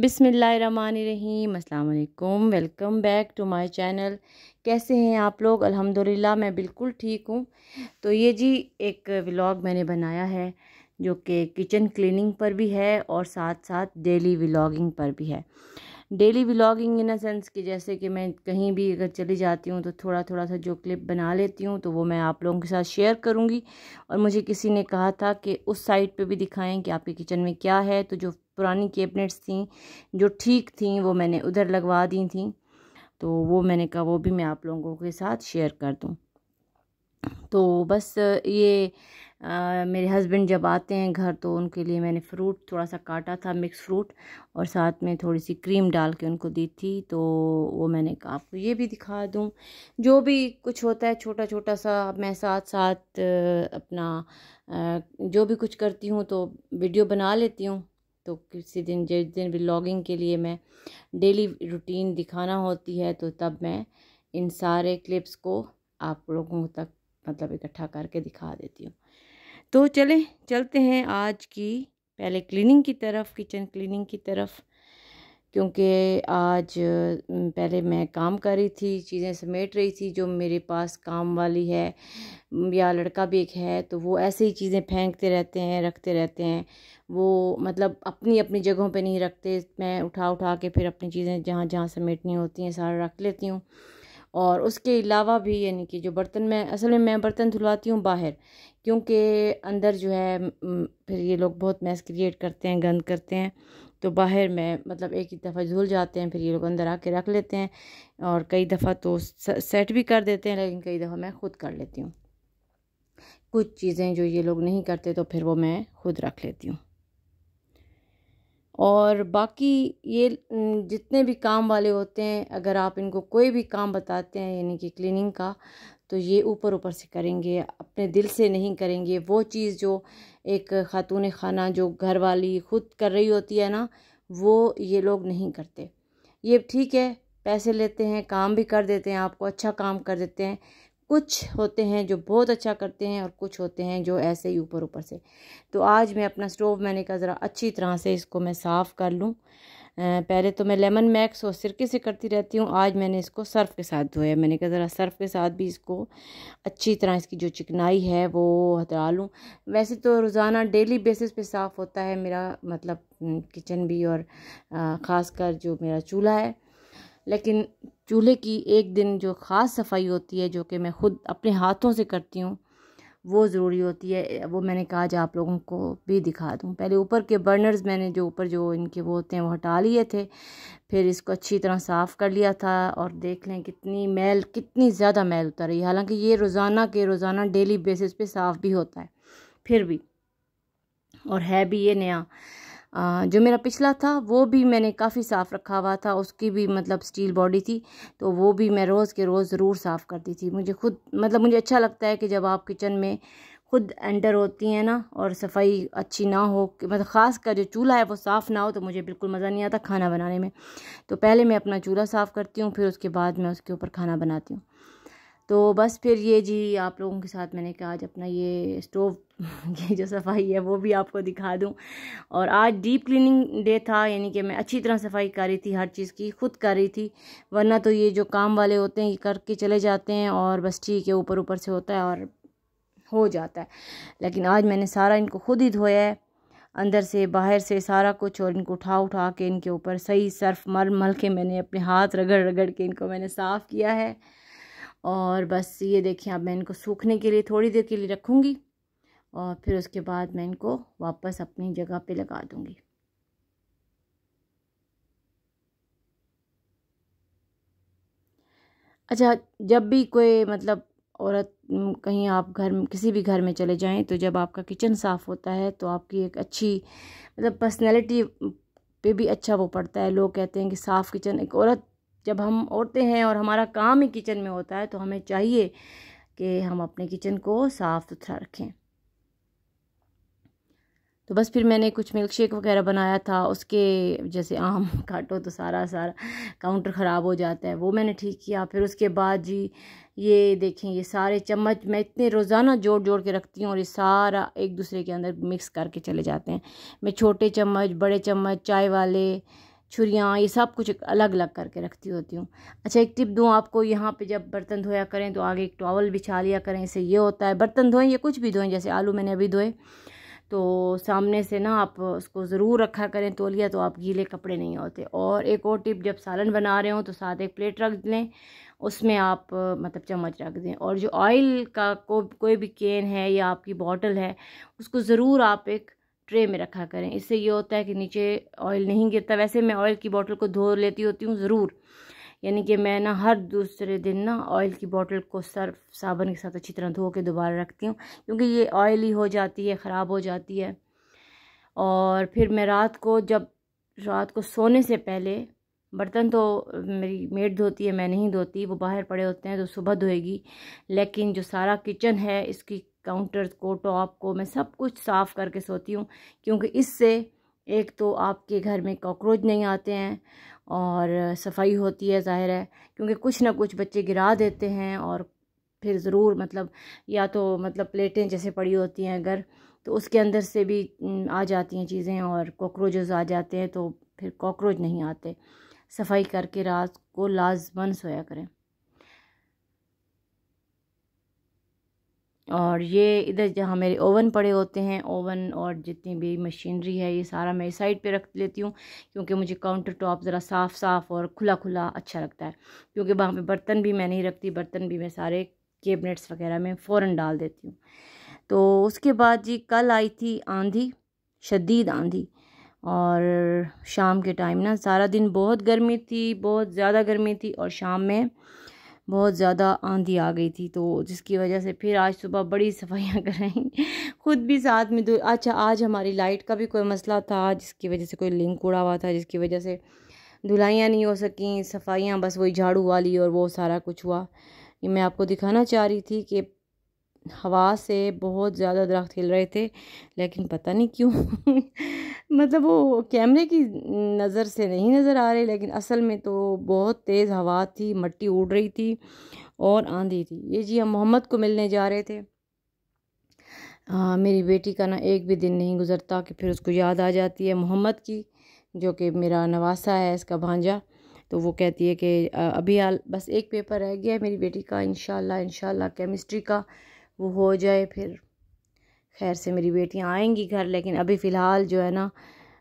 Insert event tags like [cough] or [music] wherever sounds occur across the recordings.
बिसमीम् अल्लाम welcome back to my channel कैसे हैं आप लोग अल्हम्दुलिल्लाह मैं बिल्कुल ठीक हूँ तो ये जी एक व्लॉग मैंने बनाया है जो कि किचन क्लीनिंग पर भी है और साथ साथ डेली व्लॉगिंग पर भी है daily vlogging in a sense कि जैसे कि मैं कहीं भी अगर चली जाती हूँ तो थोड़ा थोड़ा सा जो क्लिप बना लेती हूँ तो वो मैं आप लोगों के साथ शेयर करूँगी और मुझे किसी ने कहा था कि उस साइड पे भी दिखाएं कि आपके किचन में क्या है तो जो पुरानी कैबिनेट्स थी जो ठीक थी वो मैंने उधर लगवा दी थी तो वो मैंने कहा वो भी मैं आप लोगों के साथ शेयर कर दूँ तो बस ये आ, मेरे हस्बैंड जब आते हैं घर तो उनके लिए मैंने फ़्रूट थोड़ा सा काटा था मिक्स फ्रूट और साथ में थोड़ी सी क्रीम डाल के उनको दी थी तो वो मैंने कहा आपको ये भी दिखा दूँ जो भी कुछ होता है छोटा छोटा सा मैं साथ साथ अपना जो भी कुछ करती हूँ तो वीडियो बना लेती हूँ तो किसी दिन जिस दिन ब्लॉगिंग के लिए मैं डेली रूटीन दिखाना होती है तो तब मैं इन सारे क्लिप्स को आप लोगों तक मतलब इकट्ठा करके दिखा देती हूँ तो चले चलते हैं आज की पहले क्लीनिंग की तरफ किचन क्लीनिंग की तरफ क्योंकि आज पहले मैं काम कर रही थी चीज़ें समेट रही थी जो मेरे पास काम वाली है या लड़का भी एक है तो वो ऐसे ही चीज़ें फेंकते रहते हैं रखते रहते हैं वो मतलब अपनी अपनी जगहों पे नहीं रखते मैं उठा उठा के फिर अपनी चीज़ें जहाँ जहाँ समेटनी होती हैं सारा रख लेती हूँ और उसके अलावा भी यानी कि जो बर्तन मैं असल में मैं बर्तन धुलाती हूँ बाहर क्योंकि अंदर जो है फिर ये लोग बहुत मैस क्रिएट करते हैं गंद करते हैं तो बाहर में मतलब एक ही दफ़ा धुल जाते हैं फिर ये लोग अंदर आके रख लेते हैं और कई दफ़ा तो सेट भी कर देते हैं लेकिन कई दफ़ा मैं ख़ुद कर लेती हूँ कुछ चीज़ें जो ये लोग नहीं करते तो फिर वो मैं ख़ुद रख लेती हूँ और बाकी ये जितने भी काम वाले होते हैं अगर आप इनको कोई भी काम बताते हैं यानी कि क्लीनिंग का तो ये ऊपर ऊपर से करेंगे अपने दिल से नहीं करेंगे वो चीज़ जो एक खातून खाना जो घर वाली खुद कर रही होती है ना वो ये लोग नहीं करते ये ठीक है पैसे लेते हैं काम भी कर देते हैं आपको अच्छा काम कर देते हैं कुछ होते हैं जो बहुत अच्छा करते हैं और कुछ होते हैं जो ऐसे ही ऊपर ऊपर से तो आज मैं अपना स्टोव मैंने कहा ज़रा अच्छी तरह से इसको मैं साफ़ कर लूँ पहले तो मैं लेमन मैक्स और सिरके से करती रहती हूँ आज मैंने इसको सर्फ़ के साथ धोया मैंने कहा ज़रा सर्फ़ के साथ भी इसको अच्छी तरह इसकी जो चिकनाई है वो हतरा लूँ वैसे तो रोज़ाना डेली बेसिस पे साफ़ होता है मेरा मतलब किचन भी और ख़ासकर जो मेरा चूल्हा है लेकिन चूल्हे की एक दिन जो ख़ास सफाई होती है जो कि मैं ख़ुद अपने हाथों से करती हूँ वो ज़रूरी होती है वो मैंने कहा आज आप लोगों को भी दिखा दूँ पहले ऊपर के बर्नर्स मैंने जो ऊपर जो इनके वो होते हैं वो हटा लिए थे फिर इसको अच्छी तरह साफ़ कर लिया था और देख लें कितनी मैल कितनी ज़्यादा मैल उतर रही है हालांकि ये रोज़ाना के रोज़ाना डेली बेसिस पे साफ़ भी होता है फिर भी और है भी ये नया जो मेरा पिछला था वो भी मैंने काफ़ी साफ़ रखा हुआ था उसकी भी मतलब स्टील बॉडी थी तो वो भी मैं रोज़ के रोज़ ज़रूर साफ़ करती थी मुझे खुद मतलब मुझे अच्छा लगता है कि जब आप किचन में खुद एंटर होती हैं ना और सफाई अच्छी ना हो मतलब ख़ास कर जो चूल्हा है वो साफ़ ना हो तो मुझे बिल्कुल मज़ा नहीं आता खाना बनाने में तो पहले मैं अपना चूल्हा साफ़ करती हूँ फिर उसके बाद मैं उसके ऊपर खाना बनाती हूँ तो बस फिर ये जी आप लोगों के साथ मैंने कहा आज अपना ये स्टोव की [laughs] जो सफाई है वो भी आपको दिखा दूं और आज डीप क्लीनिंग डे था यानी कि मैं अच्छी तरह सफाई कर रही थी हर चीज़ की खुद कर रही थी वरना तो ये जो काम वाले होते हैं ये करके चले जाते हैं और बस ठीक है ऊपर ऊपर से होता है और हो जाता है लेकिन आज मैंने सारा इनको खुद ही धोया है अंदर से बाहर से सारा कुछ और इनको उठा उठा के इनके ऊपर सही सर्फ मल मल के मैंने अपने हाथ रगड़ रगड़ के इनको मैंने साफ़ किया है और बस ये देखिए अब मैं इनको सूखने के लिए थोड़ी देर के लिए रखूँगी और फिर उसके बाद मैं इनको वापस अपनी जगह पे लगा दूँगी अच्छा जब भी कोई मतलब औरत कहीं आप घर किसी भी घर में चले जाएं तो जब आपका किचन साफ़ होता है तो आपकी एक अच्छी मतलब पर्सनैलिटी पे भी अच्छा वो पड़ता है लोग कहते हैं कि साफ़ किचन एक औरत जब हम औरतें हैं और हमारा काम ही किचन में होता है तो हमें चाहिए कि हम अपने किचन को साफ़ सुथरा रखें तो बस फिर मैंने कुछ मिल्क शेक वगैरह बनाया था उसके जैसे आम [laughs] काटो तो सारा सारा काउंटर ख़राब हो जाता है वो मैंने ठीक किया फिर उसके बाद जी ये देखें ये सारे चम्मच मैं इतने रोज़ाना जोड़ जोड़ के रखती हूँ और ये सारा एक दूसरे के अंदर मिक्स करके चले जाते हैं मैं छोटे चम्मच बड़े चम्मच चाय वाले छुरियाँ ये सब कुछ अलग अलग करके रखती होती हूँ अच्छा एक टिप दूँ आपको यहाँ पे जब बर्तन धोया करें तो आगे एक टॉवल बिछा लिया करें इससे ये होता है बर्तन धोएं या कुछ भी धोएं जैसे आलू मैंने अभी धोए तो सामने से ना आप उसको ज़रूर रखा करें तोलिया तो आप गीले कपड़े नहीं होते और एक और टिप जब सालन बना रहे हों तो साथ एक प्लेट रख लें उसमें आप मतलब चम्मच रख दें और जो ऑयल का को कोई भी केन है या आपकी बॉटल है उसको ज़रूर आप एक ट्रे में रखा करें इससे ये होता है कि नीचे ऑयल नहीं गिरता वैसे मैं ऑयल की बॉटल को धो लेती होती हूँ ज़रूर यानी कि मैं ना हर दूसरे दिन ना ऑयल की बॉटल को सर्फ साबन के साथ अच्छी तरह धो के दोबारा रखती हूँ क्योंकि ये ऑयली हो जाती है ख़राब हो जाती है और फिर मैं रात को जब रात को सोने से पहले बर्तन तो मेरी मेड धोती है मैं नहीं धोती वो बाहर पड़े होते हैं तो सुबह धोएगी लेकिन जो सारा किचन है इसकी काउंटर्स को टॉप को मैं सब कुछ साफ़ करके सोती हूँ क्योंकि इससे एक तो आपके घर में कॉकरोच नहीं आते हैं और सफाई होती है ज़ाहिर है क्योंकि कुछ ना कुछ बच्चे गिरा देते हैं और फिर ज़रूर मतलब या तो मतलब प्लेटें जैसे पड़ी होती हैं अगर तो उसके अंदर से भी आ जाती हैं चीज़ें और कॉकरोचेस आ जाते हैं तो फिर कॉकरोच नहीं आते सफाई करके रात को लाजमन सोया करें और ये इधर जहाँ मेरे ओवन पड़े होते हैं ओवन और जितनी भी मशीनरी है ये सारा मैं साइड पे रख लेती हूँ क्योंकि मुझे काउंटर टॉप ज़रा साफ़ साफ़ और खुला खुला अच्छा लगता है क्योंकि वहाँ पे बर्तन भी मैं नहीं रखती बर्तन भी मैं सारे कैबिनेट्स वगैरह में फ़ौर डाल देती हूँ तो उसके बाद जी कल आई थी आंधी शदीद आंधी और शाम के टाइम ना सारा दिन बहुत गर्मी थी बहुत ज़्यादा गर्मी थी और शाम में बहुत ज़्यादा आंधी आ गई थी तो जिसकी वजह से फिर आज सुबह बड़ी सफाइयाँ [laughs] कराई ख़ुद भी साथ में दो अच्छा आज हमारी लाइट का भी कोई मसला था जिसकी वजह से कोई लिंक उड़ा हुआ था जिसकी वजह से धुलाइयाँ नहीं हो सकें सफाइयाँ बस वही झाड़ू वाली और वो सारा कुछ हुआ ये मैं आपको दिखाना चाह रही थी कि हवा से बहुत ज़्यादा दरख्त हिल रहे थे लेकिन पता नहीं क्यों [laughs] मतलब वो कैमरे की नज़र से नहीं नज़र आ रहे लेकिन असल में तो बहुत तेज़ हवा थी मट्टी उड़ रही थी और आंधी थी ये जी हम मोहम्मद को मिलने जा रहे थे हाँ मेरी बेटी का ना एक भी दिन नहीं गुज़रता कि फिर उसको याद आ जाती है मोहम्मद की जो कि मेरा नवासा है इसका भांजा तो वो कहती है कि अभी बस एक पेपर रह गया है मेरी बेटी का इन शाला केमिस्ट्री का वो हो जाए फिर खैर से मेरी बेटियाँ आएंगी घर लेकिन अभी फ़िलहाल जो है ना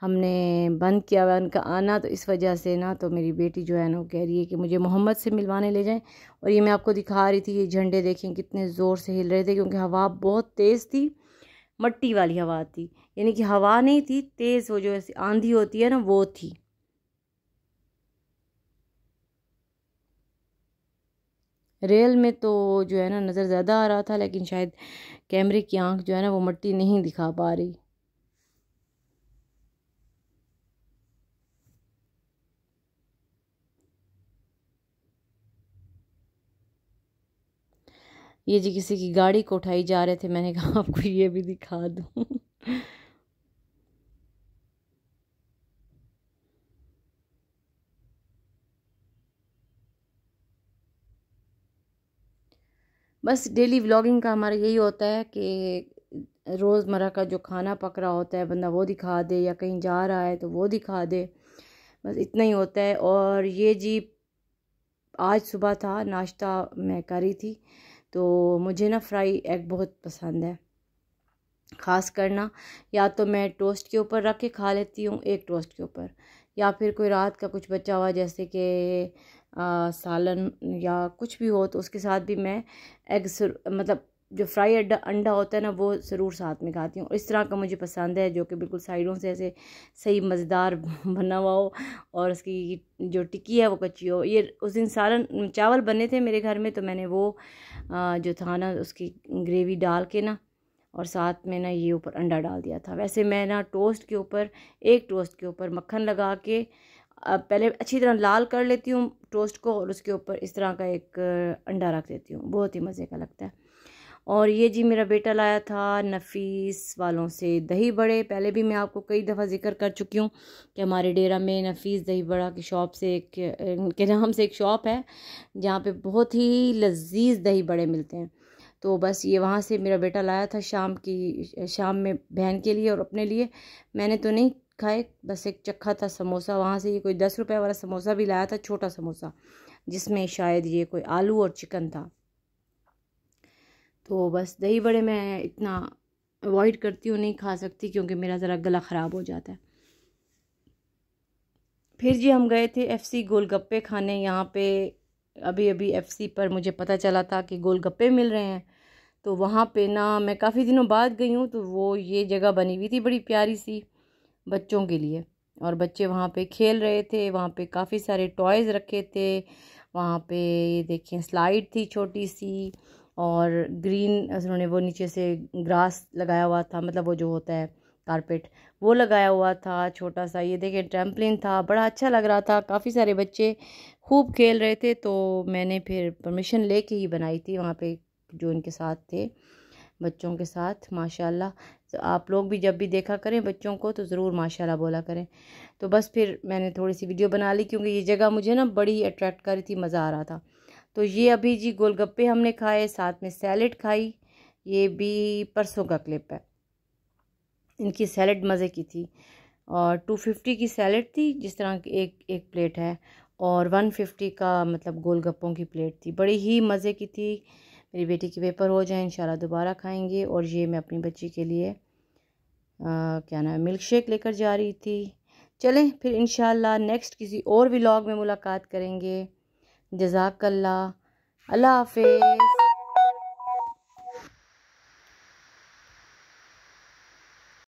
हमने बंद किया हुआ उनका आना तो इस वजह से ना तो मेरी बेटी जो है ना वो कह रही है कि मुझे मोहम्मद से मिलवाने ले जाएं और ये मैं आपको दिखा रही थी ये झंडे देखें कितने ज़ोर से हिल रहे थे क्योंकि हवा बहुत तेज़ थी मट्टी वाली हवा थी यानी कि हवा नहीं थी तेज़ वो जो ऐसी आंधी होती है ना वो थी रियल में तो जो है ना नज़र ज़्यादा आ रहा था लेकिन शायद कैमरे की आंख जो है ना वो मट्टी नहीं दिखा पा रही ये जी किसी की गाड़ी को उठाई जा रहे थे मैंने कहा आपको ये भी दिखा दूँ बस डेली व्लॉगिंग का हमारा यही होता है कि रोज़मर्रा का जो खाना पक रहा होता है बंदा वो दिखा दे या कहीं जा रहा है तो वो दिखा दे बस इतना ही होता है और ये जी आज सुबह था नाश्ता मैं करी थी तो मुझे ना फ्राई एग बहुत पसंद है ख़ास करना या तो मैं टोस्ट के ऊपर रख के खा लेती हूँ एक टोस्ट के ऊपर या फिर कोई रात का कुछ बचा हुआ जैसे कि सालन या कुछ भी हो तो उसके साथ भी मैं एग मतलब जो फ्राई अड्डा अंडा होता है ना वो ज़रूर साथ में खाती हूँ इस तरह का मुझे पसंद है जो कि बिल्कुल साइडों से ऐसे सही मज़ेदार [laughs] बना हुआ हो और उसकी जो टिक्की है वो कच्ची हो ये उस दिन सालन चावल बने थे मेरे घर में तो मैंने वो जो था ना उसकी ग्रेवी डाल के ना और साथ में ना ये ऊपर अंडा डाल दिया था वैसे मैं ना टोस्ट के ऊपर एक टोस्ट के ऊपर मक्खन लगा के अब पहले अच्छी तरह लाल कर लेती हूँ टोस्ट को और उसके ऊपर इस तरह का एक अंडा रख देती हूँ बहुत ही मज़े का लगता है और ये जी मेरा बेटा लाया था नफीस वालों से दही बड़े पहले भी मैं आपको कई दफ़ा जिक्र कर चुकी हूँ कि हमारे डेरा में नफीस दही बड़ा की शॉप से एक के नाम से एक शॉप है जहाँ पे बहुत ही लजीज दही बड़े मिलते हैं तो बस ये वहाँ से मेरा बेटा लाया था शाम की शाम में बहन के लिए और अपने लिए मैंने तो नहीं खाए बस एक चखा था समोसा वहाँ से ये कोई दस रुपये वाला समोसा भी लाया था छोटा समोसा जिसमें शायद ये कोई आलू और चिकन था तो बस दही बड़े मैं इतना अवॉइड करती हूँ नहीं खा सकती क्योंकि मेरा ज़रा गला ख़राब हो जाता है फिर जी हम गए थे एफ सी गोलगप्पे खाने यहाँ पे अभी अभी एफ़ सी पर मुझे पता चला था कि गोलगप्पे मिल रहे हैं तो वहाँ पे ना मैं काफ़ी दिनों बाद गई हूँ तो वो ये जगह बनी हुई थी बड़ी प्यारी सी बच्चों के लिए और बच्चे वहाँ पे खेल रहे थे वहाँ पे काफ़ी सारे टॉयज़ रखे थे वहाँ पे देखें देखिए स्लाइड थी छोटी सी और ग्रीन उन्होंने वो नीचे से ग्रास लगाया हुआ था मतलब वो जो होता है कारपेट वो लगाया हुआ था छोटा सा ये देखें ट्रैम्पलिन था बड़ा अच्छा लग रहा था काफ़ी सारे बच्चे खूब खेल रहे थे तो मैंने फिर परमिशन ले के ही बनाई थी वहाँ पे जो इनके साथ थे बच्चों के साथ माशाल्लाह तो आप लोग भी जब भी देखा करें बच्चों को तो ज़रूर माशाल्लाह बोला करें तो बस फिर मैंने थोड़ी सी वीडियो बना ली क्योंकि ये जगह मुझे ना बड़ी अट्रैक्ट कर रही थी मज़ा आ रहा था तो ये अभी जी गोलगप्पे हमने खाए साथ में सैलड खाई ये भी परसों का क्लिप है इनकी सैलड मज़े की थी और टू फिफ्टी की सैलड थी जिस तरह की एक एक प्लेट है और वन फिफ्टी का मतलब गोलगप्पों की प्लेट थी बड़ी ही मज़े की थी मेरी बेटी के पेपर हो जाए इंशाल्लाह दोबारा खाएंगे और ये मैं अपनी बच्ची के लिए आ, क्या नाम मिल्क शेक लेकर जा रही थी चलें फिर इन नेक्स्ट किसी और व्लॉग में मुलाकात करेंगे जजाकल्ला अल्लाह हाफिज़